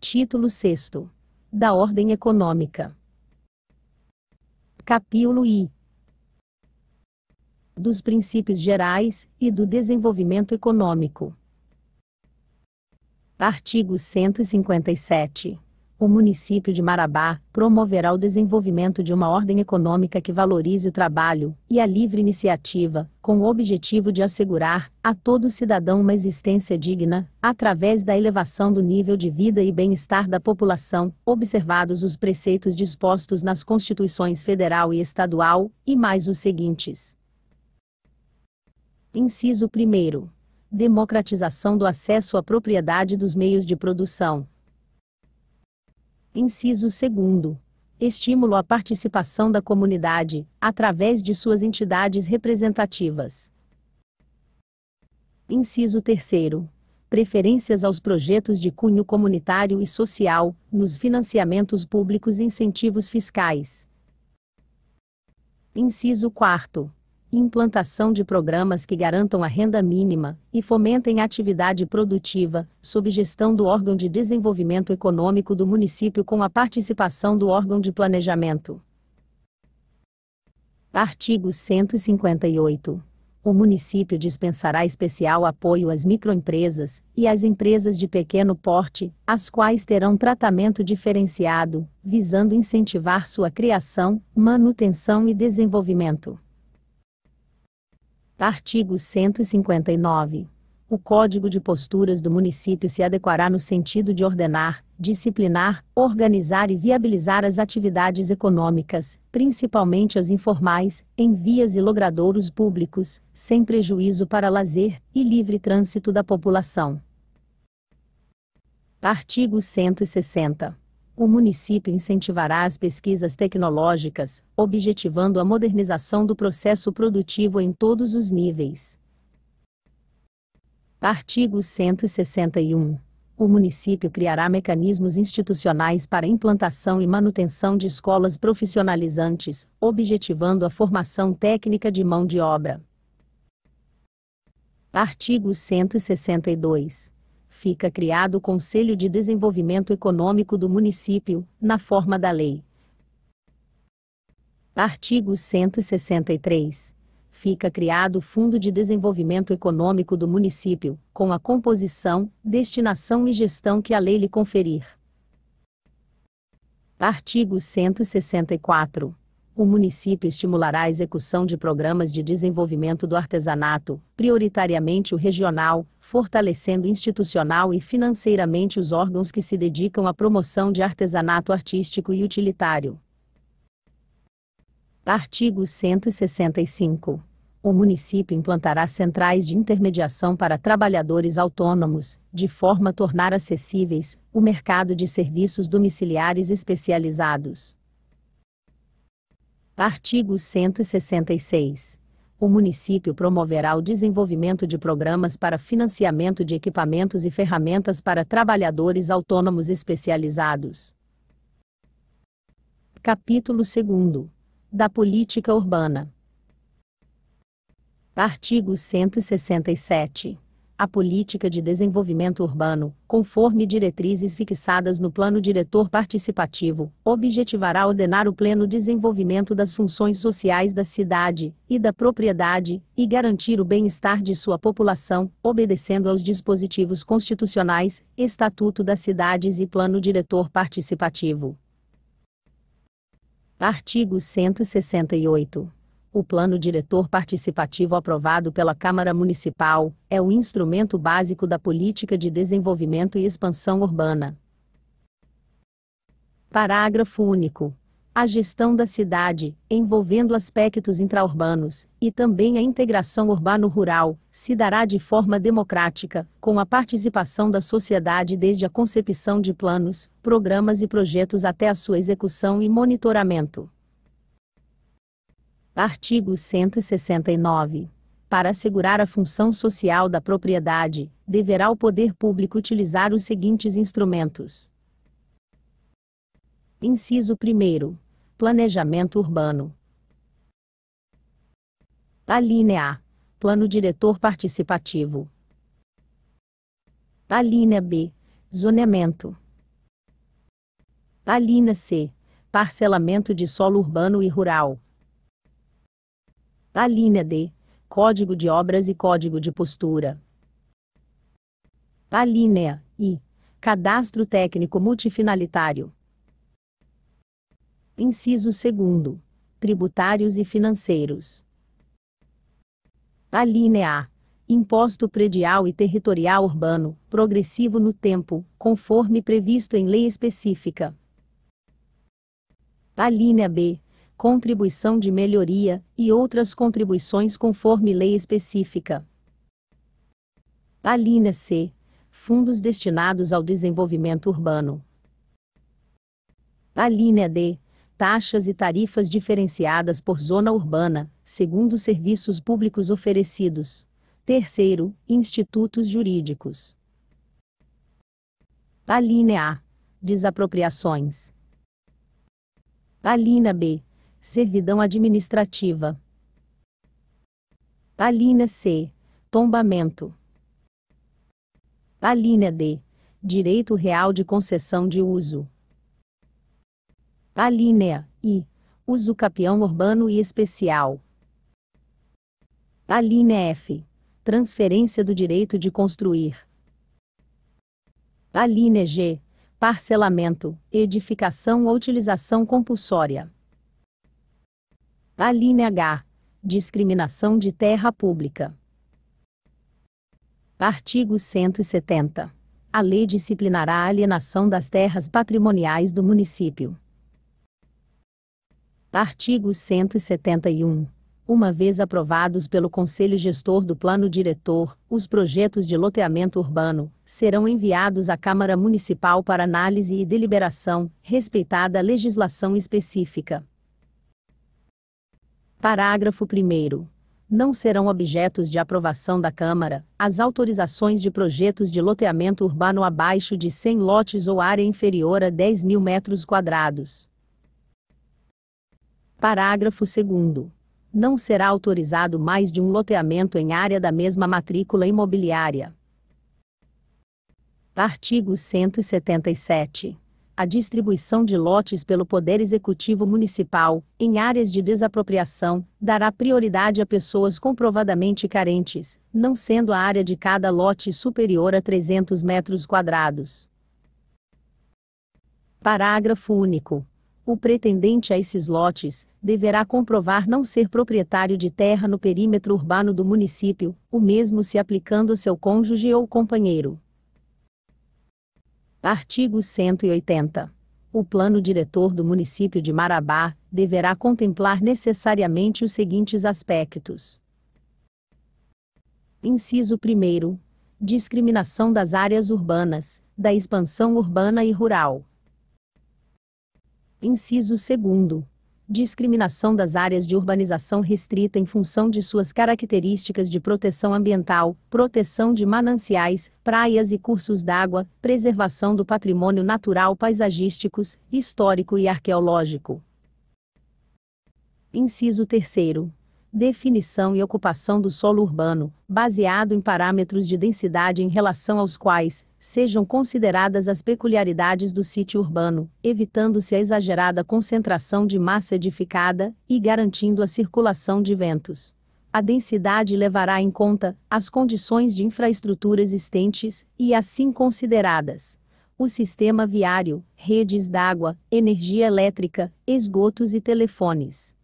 Título 6. Da Ordem Econômica. Capítulo I. Dos princípios gerais e do desenvolvimento econômico. Artigo 157 o município de Marabá promoverá o desenvolvimento de uma ordem econômica que valorize o trabalho e a livre iniciativa, com o objetivo de assegurar a todo cidadão uma existência digna, através da elevação do nível de vida e bem-estar da população, observados os preceitos dispostos nas constituições federal e estadual, e mais os seguintes. Inciso 1. Democratização do acesso à propriedade dos meios de produção. Inciso 2 estímulo à participação da comunidade, através de suas entidades representativas. Inciso 3. Preferências aos projetos de cunho comunitário e social, nos financiamentos públicos e incentivos fiscais. Inciso 4 implantação de programas que garantam a renda mínima e fomentem a atividade produtiva, sob gestão do órgão de desenvolvimento econômico do município com a participação do órgão de planejamento. Artigo 158. O município dispensará especial apoio às microempresas e às empresas de pequeno porte, as quais terão tratamento diferenciado, visando incentivar sua criação, manutenção e desenvolvimento. Artigo 159. O Código de Posturas do município se adequará no sentido de ordenar, disciplinar, organizar e viabilizar as atividades econômicas, principalmente as informais, em vias e logradouros públicos, sem prejuízo para lazer e livre trânsito da população. Artigo 160 o município incentivará as pesquisas tecnológicas, objetivando a modernização do processo produtivo em todos os níveis. Artigo 161. O município criará mecanismos institucionais para implantação e manutenção de escolas profissionalizantes, objetivando a formação técnica de mão de obra. Artigo 162 fica criado o Conselho de Desenvolvimento Econômico do município, na forma da lei. Artigo 163. Fica criado o Fundo de Desenvolvimento Econômico do município, com a composição, destinação e gestão que a lei lhe conferir. Artigo 164 o município estimulará a execução de programas de desenvolvimento do artesanato, prioritariamente o regional, fortalecendo institucional e financeiramente os órgãos que se dedicam à promoção de artesanato artístico e utilitário. Artigo 165. O município implantará centrais de intermediação para trabalhadores autônomos, de forma a tornar acessíveis o mercado de serviços domiciliares especializados. Artigo 166. O município promoverá o desenvolvimento de programas para financiamento de equipamentos e ferramentas para trabalhadores autônomos especializados. Capítulo 2. Da Política Urbana. Artigo 167 a política de desenvolvimento urbano, conforme diretrizes fixadas no Plano Diretor Participativo, objetivará ordenar o pleno desenvolvimento das funções sociais da cidade e da propriedade e garantir o bem-estar de sua população, obedecendo aos dispositivos constitucionais, Estatuto das Cidades e Plano Diretor Participativo. Artigo 168 o Plano Diretor Participativo aprovado pela Câmara Municipal é o instrumento básico da política de desenvolvimento e expansão urbana. Parágrafo único. A gestão da cidade, envolvendo aspectos intraurbanos, e também a integração urbano-rural, se dará de forma democrática, com a participação da sociedade desde a concepção de planos, programas e projetos até a sua execução e monitoramento. Artigo 169. Para assegurar a função social da propriedade, deverá o poder público utilizar os seguintes instrumentos: Inciso 1. Planejamento urbano. Alínea A. Plano diretor participativo. Alínea B. Zoneamento. Alínea C. Parcelamento de solo urbano e rural. A linha D. Código de obras e código de postura. A linha I. Cadastro técnico multifinalitário. Inciso 2. Tributários e financeiros. A linha A. Imposto predial e territorial urbano, progressivo no tempo, conforme previsto em lei específica. A linha B contribuição de melhoria e outras contribuições conforme lei específica. Alínea C. Fundos destinados ao desenvolvimento urbano. Alínea D. Taxas e tarifas diferenciadas por zona urbana, segundo serviços públicos oferecidos. Terceiro, institutos jurídicos. Alínea A. Desapropriações. Alínea B servidão administrativa. Alínea C. Tombamento. Alínea D. Direito real de concessão de uso. Alínea I. Uso capião urbano e especial. Alínea F. Transferência do direito de construir. Alínea G. Parcelamento, edificação ou utilização compulsória. Alínea H. Discriminação de terra pública. Artigo 170. A lei disciplinará a alienação das terras patrimoniais do município. Artigo 171. Uma vez aprovados pelo Conselho Gestor do Plano Diretor, os projetos de loteamento urbano serão enviados à Câmara Municipal para análise e deliberação, respeitada a legislação específica. Parágrafo 1. Não serão objetos de aprovação da Câmara as autorizações de projetos de loteamento urbano abaixo de 100 lotes ou área inferior a 10 mil metros quadrados. Parágrafo 2 não será autorizado mais de um loteamento em área da mesma matrícula imobiliária. Artigo 177 a distribuição de lotes pelo Poder Executivo Municipal, em áreas de desapropriação, dará prioridade a pessoas comprovadamente carentes, não sendo a área de cada lote superior a 300 metros quadrados. Parágrafo único. O pretendente a esses lotes deverá comprovar não ser proprietário de terra no perímetro urbano do município, o mesmo se aplicando ao seu cônjuge ou companheiro. Artigo 180. O plano diretor do município de Marabá deverá contemplar necessariamente os seguintes aspectos: Inciso 1. Discriminação das áreas urbanas, da expansão urbana e rural. Inciso 2 discriminação das áreas de urbanização restrita em função de suas características de proteção ambiental, proteção de mananciais, praias e cursos d'água, preservação do patrimônio natural paisagísticos, histórico e arqueológico. Inciso 3 definição e ocupação do solo urbano, baseado em parâmetros de densidade em relação aos quais sejam consideradas as peculiaridades do sítio urbano, evitando-se a exagerada concentração de massa edificada e garantindo a circulação de ventos. A densidade levará em conta as condições de infraestrutura existentes e assim consideradas o sistema viário, redes d'água, energia elétrica, esgotos e telefones.